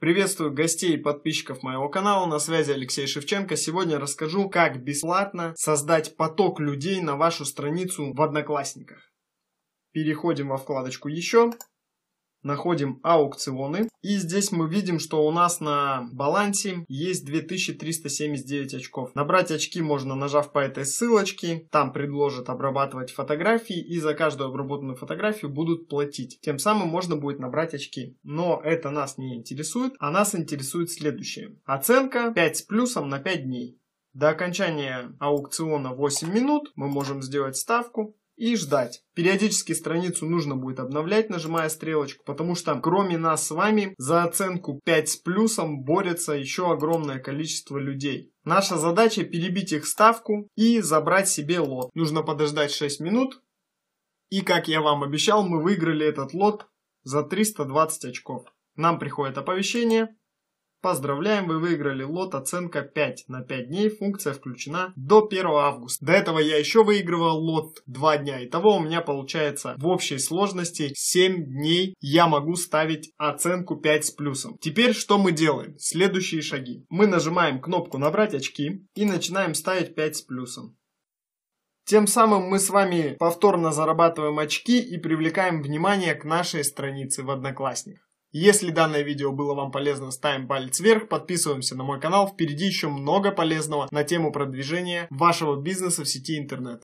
Приветствую гостей и подписчиков моего канала, на связи Алексей Шевченко. Сегодня расскажу, как бесплатно создать поток людей на вашу страницу в Одноклассниках. Переходим во вкладочку «Еще» находим аукционы. И здесь мы видим, что у нас на балансе есть 2379 очков. Набрать очки можно, нажав по этой ссылочке. Там предложат обрабатывать фотографии, и за каждую обработанную фотографию будут платить. Тем самым можно будет набрать очки. Но это нас не интересует, а нас интересует следующее. Оценка 5 с плюсом на 5 дней. До окончания аукциона 8 минут мы можем сделать ставку, и ждать. Периодически страницу нужно будет обновлять, нажимая стрелочку, потому что кроме нас с вами за оценку 5 с плюсом борется еще огромное количество людей. Наша задача перебить их ставку и забрать себе лот. Нужно подождать 6 минут. И как я вам обещал, мы выиграли этот лот за 320 очков. Нам приходит оповещение, Поздравляем, вы выиграли лот оценка 5 на 5 дней. Функция включена до 1 августа. До этого я еще выигрывал лот 2 дня. Итого у меня получается в общей сложности 7 дней я могу ставить оценку 5 с плюсом. Теперь что мы делаем? Следующие шаги. Мы нажимаем кнопку «Набрать очки» и начинаем ставить 5 с плюсом. Тем самым мы с вами повторно зарабатываем очки и привлекаем внимание к нашей странице в Одноклассниках. Если данное видео было вам полезно, ставим палец вверх, подписываемся на мой канал. Впереди еще много полезного на тему продвижения вашего бизнеса в сети интернет.